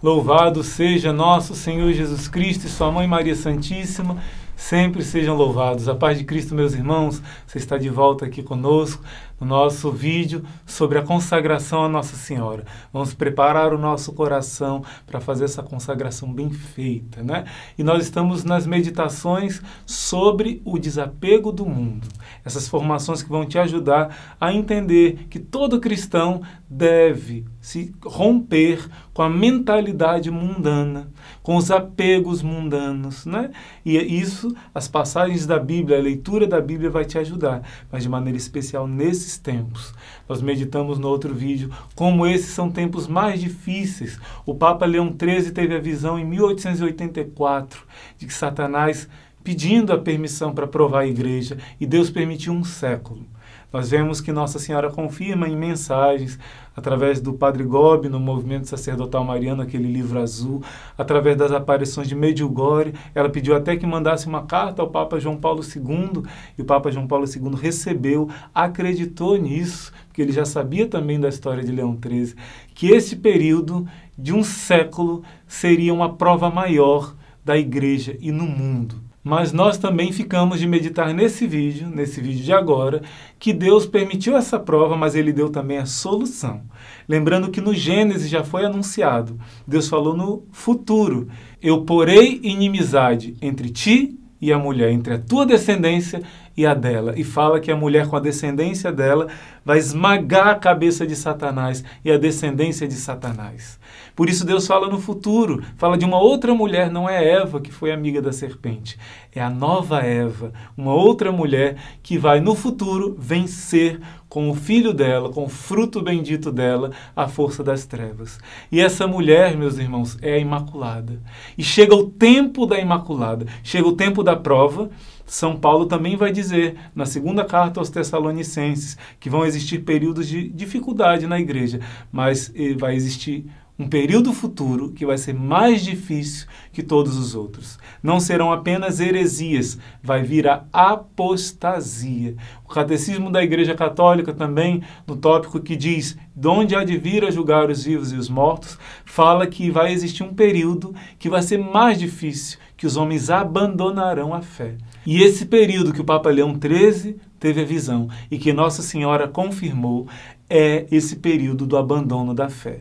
Louvado seja nosso Senhor Jesus Cristo e sua mãe Maria Santíssima. Sempre sejam louvados. A paz de Cristo, meus irmãos, você está de volta aqui conosco o nosso vídeo sobre a consagração à Nossa Senhora. Vamos preparar o nosso coração para fazer essa consagração bem feita, né? E nós estamos nas meditações sobre o desapego do mundo. Essas formações que vão te ajudar a entender que todo cristão deve se romper com a mentalidade mundana, com os apegos mundanos, né? E isso, as passagens da Bíblia, a leitura da Bíblia vai te ajudar, mas de maneira especial nesse esses tempos. Nós meditamos no outro vídeo como esses são tempos mais difíceis. O Papa Leão XIII teve a visão em 1884 de que Satanás pedindo a permissão para provar a igreja e Deus permitiu um século. Nós vemos que Nossa Senhora confirma em mensagens, através do Padre Gobi, no Movimento Sacerdotal Mariano, aquele livro azul, através das aparições de Medjugorje, ela pediu até que mandasse uma carta ao Papa João Paulo II, e o Papa João Paulo II recebeu, acreditou nisso, porque ele já sabia também da história de Leão XIII, que esse período de um século seria uma prova maior da Igreja e no mundo mas nós também ficamos de meditar nesse vídeo, nesse vídeo de agora, que Deus permitiu essa prova, mas Ele deu também a solução. Lembrando que no Gênesis já foi anunciado, Deus falou no futuro: Eu porei inimizade entre ti e a mulher, entre a tua descendência e a dela, e fala que a mulher com a descendência dela vai esmagar a cabeça de Satanás e a descendência de Satanás. Por isso Deus fala no futuro, fala de uma outra mulher, não é Eva que foi amiga da serpente, é a nova Eva, uma outra mulher que vai no futuro vencer com o filho dela, com o fruto bendito dela, a força das trevas. E essa mulher, meus irmãos, é a Imaculada. E chega o tempo da Imaculada, chega o tempo da prova, são Paulo também vai dizer, na segunda carta aos Tessalonicenses, que vão existir períodos de dificuldade na igreja, mas eh, vai existir um período futuro que vai ser mais difícil que todos os outros. Não serão apenas heresias, vai vir a apostasia. O Catecismo da Igreja Católica também, no tópico que diz de onde há de vir a julgar os vivos e os mortos, fala que vai existir um período que vai ser mais difícil, que os homens abandonarão a fé. E esse período que o Papa Leão XIII teve a visão e que Nossa Senhora confirmou é esse período do abandono da fé.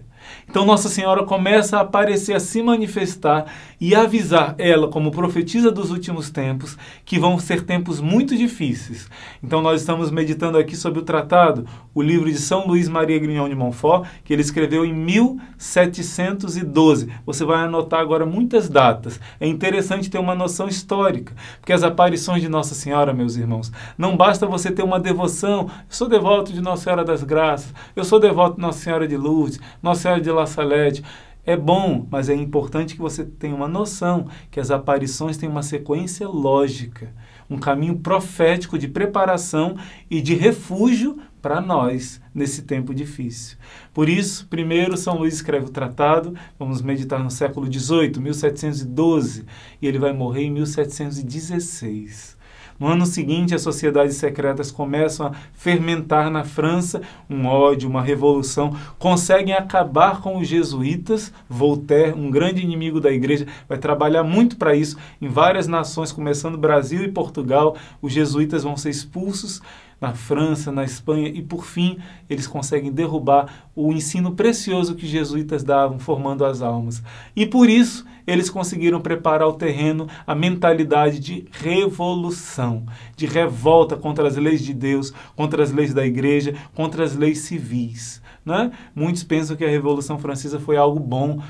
Então Nossa Senhora começa a aparecer, a se manifestar e avisar ela como profetisa dos últimos tempos que vão ser tempos muito difíceis. Então nós estamos meditando aqui sobre o tratado, o livro de São Luís Maria Grignon de Montfort, que ele escreveu em 1712. Você vai anotar agora muitas datas. É interessante ter uma noção histórica, porque as aparições de Nossa Senhora, meus irmãos, não basta você ter uma devoção. Eu sou devoto de Nossa Senhora das Graças, eu sou devoto de Nossa Senhora de Lourdes, Nossa Senhora de La Salette. É bom, mas é importante que você tenha uma noção que as aparições têm uma sequência lógica, um caminho profético de preparação e de refúgio para nós nesse tempo difícil. Por isso, primeiro São Luís escreve o tratado, vamos meditar no século XVIII, 1712, e ele vai morrer em 1716. No ano seguinte, as sociedades secretas começam a fermentar na França, um ódio, uma revolução, conseguem acabar com os jesuítas. Voltaire, um grande inimigo da igreja, vai trabalhar muito para isso em várias nações, começando Brasil e Portugal. Os jesuítas vão ser expulsos na França, na Espanha e, por fim, eles conseguem derrubar o ensino precioso que jesuítas davam formando as almas. E por isso, eles conseguiram preparar o terreno, a mentalidade de revolução, de revolta contra as leis de Deus, contra as leis da igreja, contra as leis civis. Né? Muitos pensam que a Revolução Francesa foi algo bom,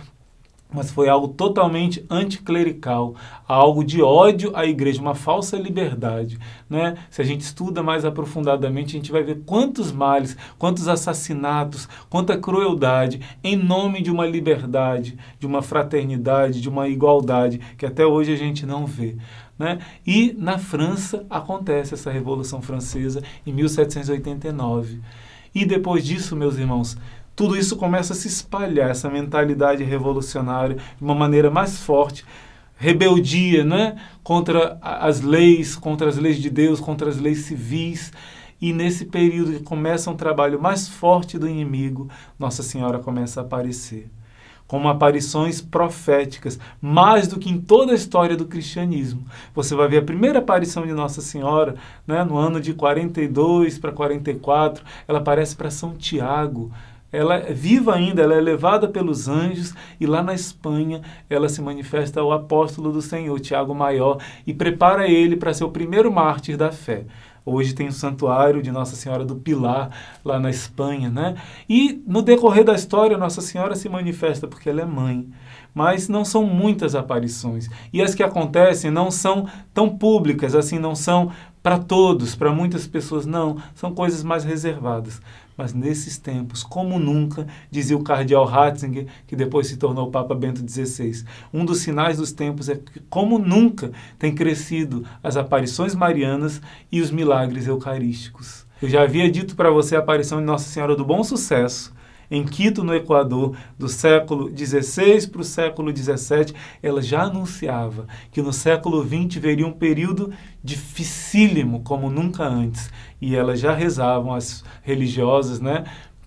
mas foi algo totalmente anticlerical, algo de ódio à igreja, uma falsa liberdade. Né? Se a gente estuda mais aprofundadamente, a gente vai ver quantos males, quantos assassinatos, quanta crueldade em nome de uma liberdade, de uma fraternidade, de uma igualdade que até hoje a gente não vê. Né? E na França acontece essa Revolução Francesa em 1789. E depois disso, meus irmãos, tudo isso começa a se espalhar, essa mentalidade revolucionária, de uma maneira mais forte, rebeldia né? contra as leis, contra as leis de Deus, contra as leis civis. E nesse período que começa um trabalho mais forte do inimigo, Nossa Senhora começa a aparecer. Como aparições proféticas, mais do que em toda a história do cristianismo. Você vai ver a primeira aparição de Nossa Senhora, né, no ano de 42 para 44, ela aparece para São Tiago, ela é viva ainda, ela é levada pelos anjos e lá na Espanha ela se manifesta ao apóstolo do Senhor, Tiago Maior, e prepara ele para ser o primeiro mártir da fé. Hoje tem o santuário de Nossa Senhora do Pilar, lá na Espanha, né? E no decorrer da história, Nossa Senhora se manifesta porque ela é mãe mas não são muitas aparições. E as que acontecem não são tão públicas, assim, não são para todos, para muitas pessoas, não, são coisas mais reservadas. Mas nesses tempos, como nunca, dizia o cardeal Ratzinger, que depois se tornou Papa Bento XVI, um dos sinais dos tempos é que, como nunca, tem crescido as aparições marianas e os milagres eucarísticos. Eu já havia dito para você a aparição de Nossa Senhora do Bom Sucesso, em Quito, no Equador, do século XVI para o século XVII, ela já anunciava que no século XX veria um período dificílimo como nunca antes. E elas já rezavam, as religiosas, né,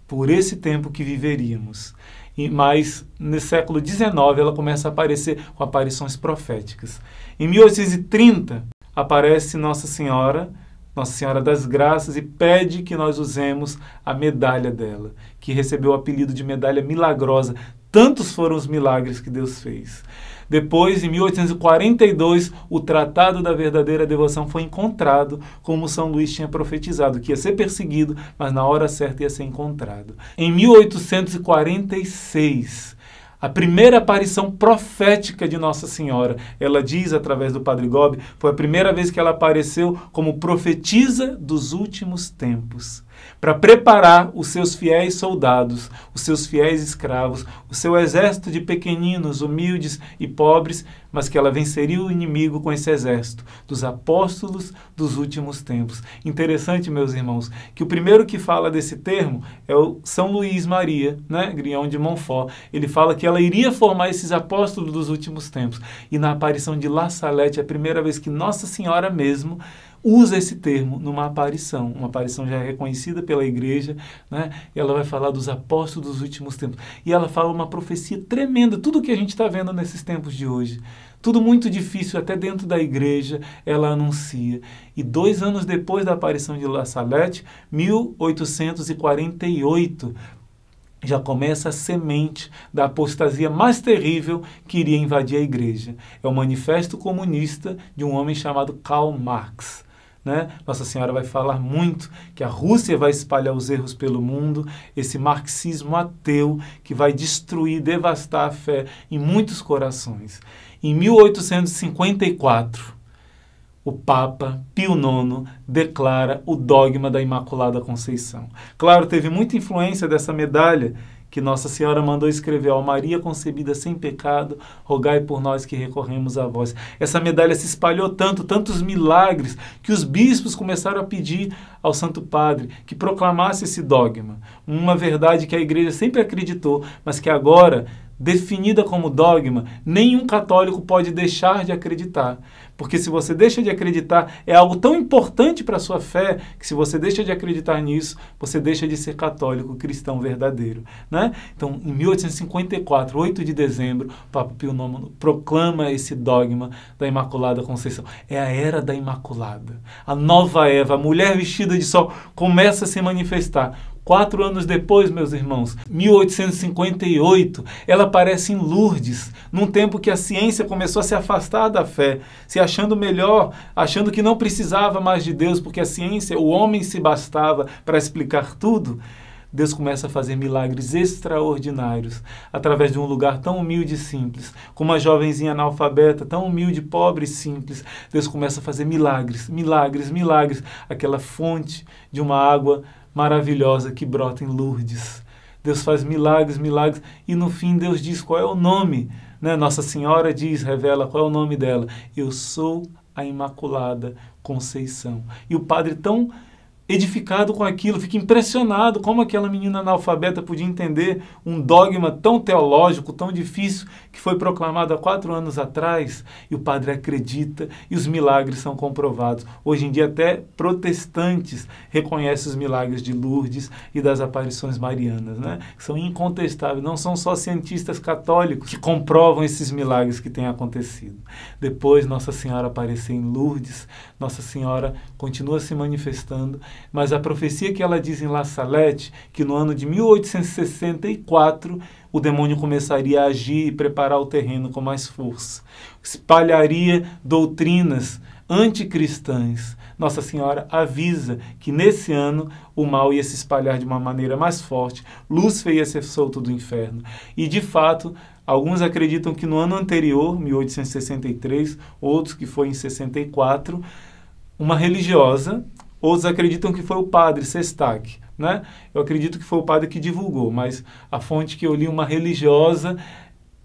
por esse tempo que viveríamos. E, mas no século XIX ela começa a aparecer com aparições proféticas. Em 1830 aparece Nossa Senhora nossa Senhora das Graças e pede que nós usemos a medalha dela, que recebeu o apelido de medalha milagrosa. Tantos foram os milagres que Deus fez. Depois, em 1842, o Tratado da Verdadeira Devoção foi encontrado, como São Luís tinha profetizado, que ia ser perseguido, mas na hora certa ia ser encontrado. Em 1846, a primeira aparição profética de Nossa Senhora, ela diz através do Padre Gobi, foi a primeira vez que ela apareceu como profetisa dos últimos tempos para preparar os seus fiéis soldados, os seus fiéis escravos, o seu exército de pequeninos, humildes e pobres, mas que ela venceria o inimigo com esse exército dos apóstolos dos últimos tempos. Interessante, meus irmãos, que o primeiro que fala desse termo é o São Luís Maria, né, Grião de Montfort. Ele fala que ela iria formar esses apóstolos dos últimos tempos. E na aparição de La Salette, é a primeira vez que Nossa Senhora mesmo usa esse termo numa aparição, uma aparição já é reconhecida pela igreja, né? E ela vai falar dos apóstolos dos últimos tempos. E ela fala uma profecia tremenda, tudo que a gente está vendo nesses tempos de hoje. Tudo muito difícil, até dentro da igreja, ela anuncia. E dois anos depois da aparição de La Salette, 1848, já começa a semente da apostasia mais terrível que iria invadir a igreja. É o manifesto comunista de um homem chamado Karl Marx. Né? Nossa Senhora vai falar muito que a Rússia vai espalhar os erros pelo mundo, esse marxismo ateu que vai destruir, devastar a fé em muitos corações. Em 1854, o Papa Pio IX declara o dogma da Imaculada Conceição. Claro, teve muita influência dessa medalha que Nossa Senhora mandou escrever, ó Maria concebida sem pecado, rogai por nós que recorremos a vós. Essa medalha se espalhou tanto, tantos milagres, que os bispos começaram a pedir ao Santo Padre que proclamasse esse dogma, uma verdade que a igreja sempre acreditou, mas que agora definida como dogma, nenhum católico pode deixar de acreditar. Porque se você deixa de acreditar, é algo tão importante para a sua fé, que se você deixa de acreditar nisso, você deixa de ser católico, cristão verdadeiro. Né? Então, em 1854, 8 de dezembro, o Papa Pio IX proclama esse dogma da Imaculada Conceição. É a era da Imaculada. A nova Eva, a mulher vestida de sol, começa a se manifestar Quatro anos depois, meus irmãos, 1858, ela aparece em Lourdes, num tempo que a ciência começou a se afastar da fé, se achando melhor, achando que não precisava mais de Deus, porque a ciência, o homem se bastava para explicar tudo. Deus começa a fazer milagres extraordinários através de um lugar tão humilde e simples, com uma jovenzinha analfabeta, tão humilde, pobre e simples. Deus começa a fazer milagres, milagres, milagres. Aquela fonte de uma água maravilhosa que brota em Lourdes. Deus faz milagres, milagres, e no fim Deus diz qual é o nome. Né? Nossa Senhora diz, revela qual é o nome dela. Eu sou a Imaculada Conceição. E o padre tão edificado com aquilo, fica impressionado como aquela menina analfabeta podia entender um dogma tão teológico, tão difícil, que foi proclamado há quatro anos atrás, e o padre acredita e os milagres são comprovados. Hoje em dia, até protestantes reconhecem os milagres de Lourdes e das aparições marianas, né? São incontestáveis, não são só cientistas católicos que comprovam esses milagres que têm acontecido. Depois, Nossa Senhora aparecer em Lourdes, Nossa Senhora continua se manifestando, mas a profecia que ela diz em La Salette, que no ano de 1864 o demônio começaria a agir e preparar o terreno com mais força, espalharia doutrinas anticristãs. Nossa Senhora avisa que nesse ano o mal ia se espalhar de uma maneira mais forte, Lúcifer ia ser solto do inferno. E de fato, Alguns acreditam que no ano anterior, 1863, outros que foi em 64, uma religiosa, outros acreditam que foi o padre Sestac, né? Eu acredito que foi o padre que divulgou, mas a fonte que eu li, uma religiosa,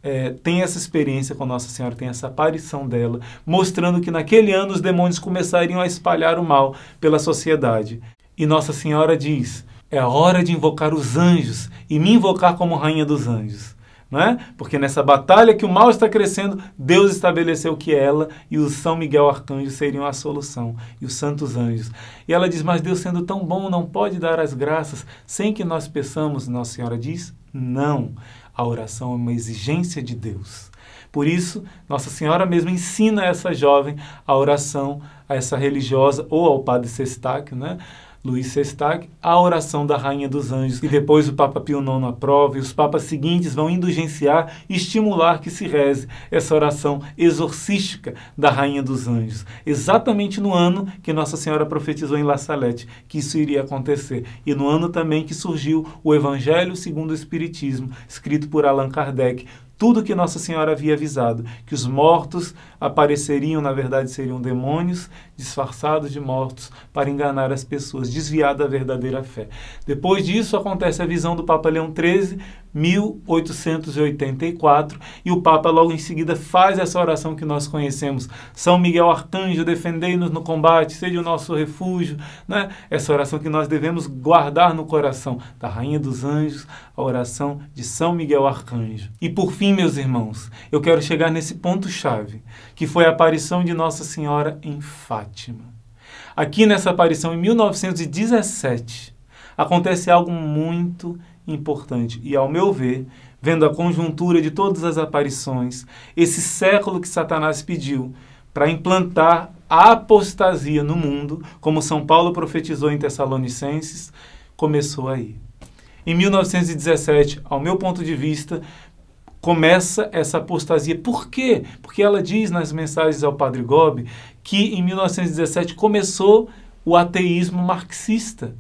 é, tem essa experiência com Nossa Senhora, tem essa aparição dela, mostrando que naquele ano os demônios começariam a espalhar o mal pela sociedade. E Nossa Senhora diz: é hora de invocar os anjos e me invocar como Rainha dos Anjos. Né? Porque nessa batalha que o mal está crescendo, Deus estabeleceu que ela e o São Miguel Arcanjo seriam a solução, e os santos anjos. E ela diz: Mas Deus, sendo tão bom, não pode dar as graças sem que nós peçamos. Nossa Senhora diz: Não. A oração é uma exigência de Deus. Por isso, Nossa Senhora mesmo ensina essa jovem a oração, a essa religiosa ou ao Padre Sestáquio, né? Luiz Sestag, a oração da Rainha dos Anjos, e depois o Papa Pio IX aprova e os papas seguintes vão indulgenciar, e estimular que se reze essa oração exorcística da Rainha dos Anjos, exatamente no ano que Nossa Senhora profetizou em La Salette que isso iria acontecer e no ano também que surgiu o Evangelho segundo o Espiritismo, escrito por Allan Kardec, tudo que Nossa Senhora havia avisado, que os mortos apareceriam, na verdade seriam demônios disfarçados de mortos para enganar as pessoas, desviar da verdadeira fé. Depois disso acontece a visão do Papa Leão XIII, 1884, e o Papa logo em seguida faz essa oração que nós conhecemos. São Miguel Arcanjo, defendei-nos no combate, seja o nosso refúgio, né? Essa oração que nós devemos guardar no coração da Rainha dos Anjos, a oração de São Miguel Arcanjo. E por fim, meus irmãos, eu quero chegar nesse ponto chave, que foi a aparição de Nossa Senhora em Fátima. Aqui nessa aparição em 1917, acontece algo muito importante importante. E, ao meu ver, vendo a conjuntura de todas as aparições, esse século que Satanás pediu para implantar a apostasia no mundo, como São Paulo profetizou em Tessalonicenses, começou aí. Em 1917, ao meu ponto de vista, começa essa apostasia. Por quê? Porque ela diz nas mensagens ao Padre Gobi que em 1917 começou o ateísmo marxista.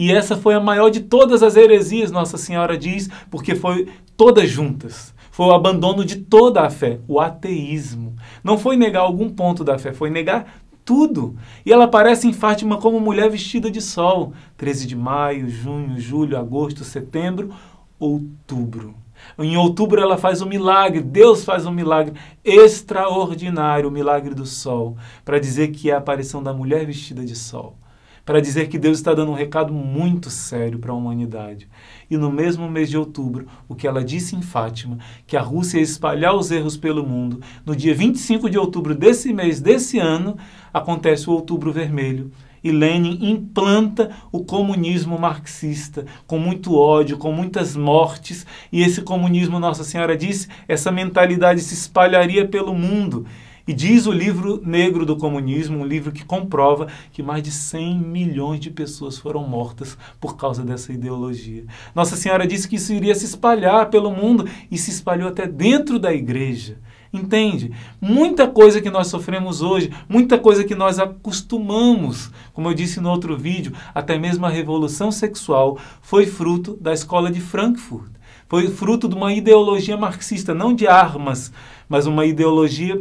E essa foi a maior de todas as heresias, Nossa Senhora diz, porque foi todas juntas. Foi o abandono de toda a fé, o ateísmo. Não foi negar algum ponto da fé, foi negar tudo. E ela aparece em Fátima como mulher vestida de sol. 13 de maio, junho, julho, agosto, setembro, outubro. Em outubro ela faz um milagre, Deus faz um milagre extraordinário, o milagre do sol, para dizer que é a aparição da mulher vestida de sol para dizer que Deus está dando um recado muito sério para a humanidade. E no mesmo mês de outubro, o que ela disse em Fátima, que a Rússia ia espalhar os erros pelo mundo, no dia 25 de outubro desse mês, desse ano, acontece o Outubro Vermelho. E Lenin implanta o comunismo marxista, com muito ódio, com muitas mortes. E esse comunismo, Nossa Senhora disse, essa mentalidade se espalharia pelo mundo. E diz o livro Negro do Comunismo, um livro que comprova que mais de 100 milhões de pessoas foram mortas por causa dessa ideologia. Nossa Senhora disse que isso iria se espalhar pelo mundo e se espalhou até dentro da igreja. Entende? Muita coisa que nós sofremos hoje, muita coisa que nós acostumamos, como eu disse no outro vídeo, até mesmo a revolução sexual foi fruto da escola de Frankfurt. Foi fruto de uma ideologia marxista, não de armas, mas uma ideologia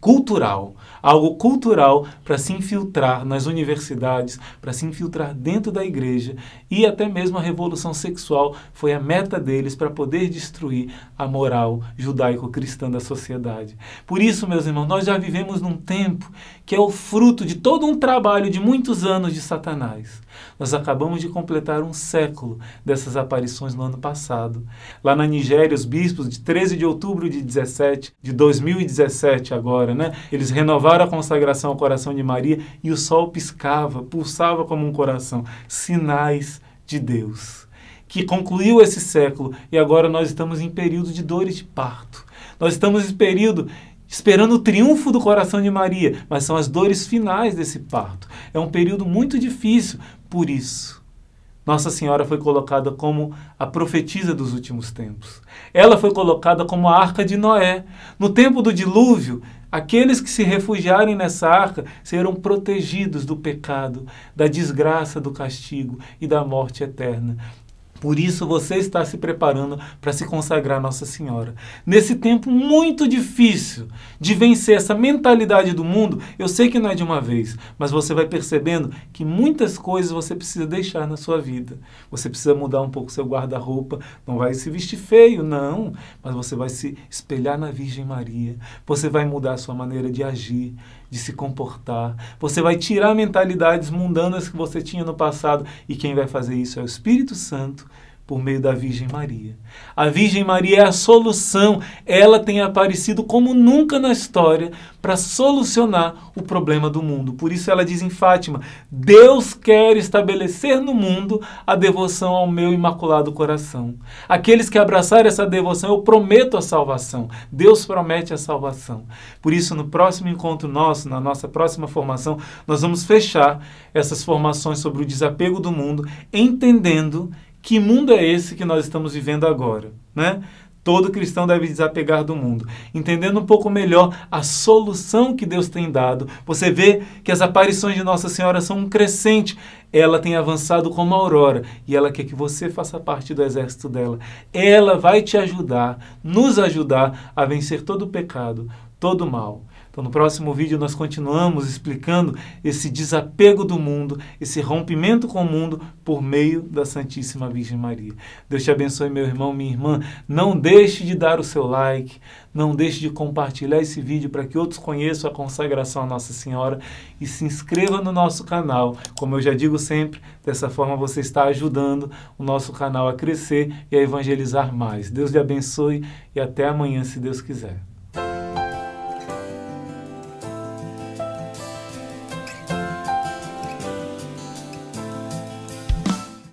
cultural algo cultural para se infiltrar nas universidades, para se infiltrar dentro da igreja e até mesmo a revolução sexual foi a meta deles para poder destruir a moral judaico-cristã da sociedade. Por isso, meus irmãos, nós já vivemos num tempo que é o fruto de todo um trabalho de muitos anos de Satanás. Nós acabamos de completar um século dessas aparições no ano passado. Lá na Nigéria, os bispos de 13 de outubro de 17 de 2017 agora, né? Eles renovaram a consagração ao coração de Maria e o sol piscava, pulsava como um coração. Sinais de Deus. Que concluiu esse século e agora nós estamos em período de dores de parto. Nós estamos em período esperando o triunfo do coração de Maria, mas são as dores finais desse parto. É um período muito difícil, por isso. Nossa Senhora foi colocada como a profetisa dos últimos tempos. Ela foi colocada como a arca de Noé. No tempo do dilúvio, Aqueles que se refugiarem nessa arca serão protegidos do pecado, da desgraça, do castigo e da morte eterna. Por isso você está se preparando para se consagrar a Nossa Senhora. Nesse tempo muito difícil de vencer essa mentalidade do mundo, eu sei que não é de uma vez, mas você vai percebendo que muitas coisas você precisa deixar na sua vida. Você precisa mudar um pouco seu guarda-roupa, não vai se vestir feio, não, mas você vai se espelhar na Virgem Maria. Você vai mudar a sua maneira de agir, de se comportar. Você vai tirar mentalidades mundanas que você tinha no passado e quem vai fazer isso é o Espírito Santo por meio da Virgem Maria. A Virgem Maria é a solução, ela tem aparecido como nunca na história para solucionar o problema do mundo. Por isso ela diz em Fátima: Deus quer estabelecer no mundo a devoção ao meu imaculado coração. Aqueles que abraçarem essa devoção, eu prometo a salvação. Deus promete a salvação. Por isso, no próximo encontro nosso, na nossa próxima formação, nós vamos fechar essas formações sobre o desapego do mundo, entendendo que mundo é esse que nós estamos vivendo agora, né? Todo cristão deve desapegar do mundo. Entendendo um pouco melhor a solução que Deus tem dado, você vê que as aparições de Nossa Senhora são um crescente. Ela tem avançado como a aurora e ela quer que você faça parte do exército dela. Ela vai te ajudar, nos ajudar a vencer todo o pecado, todo o mal. Então, no próximo vídeo, nós continuamos explicando esse desapego do mundo, esse rompimento com o mundo por meio da Santíssima Virgem Maria. Deus te abençoe, meu irmão, minha irmã. Não deixe de dar o seu like, não deixe de compartilhar esse vídeo para que outros conheçam a consagração à Nossa Senhora e se inscreva no nosso canal. Como eu já digo sempre, dessa forma você está ajudando o nosso canal a crescer e a evangelizar mais. Deus lhe abençoe e até amanhã, se Deus quiser.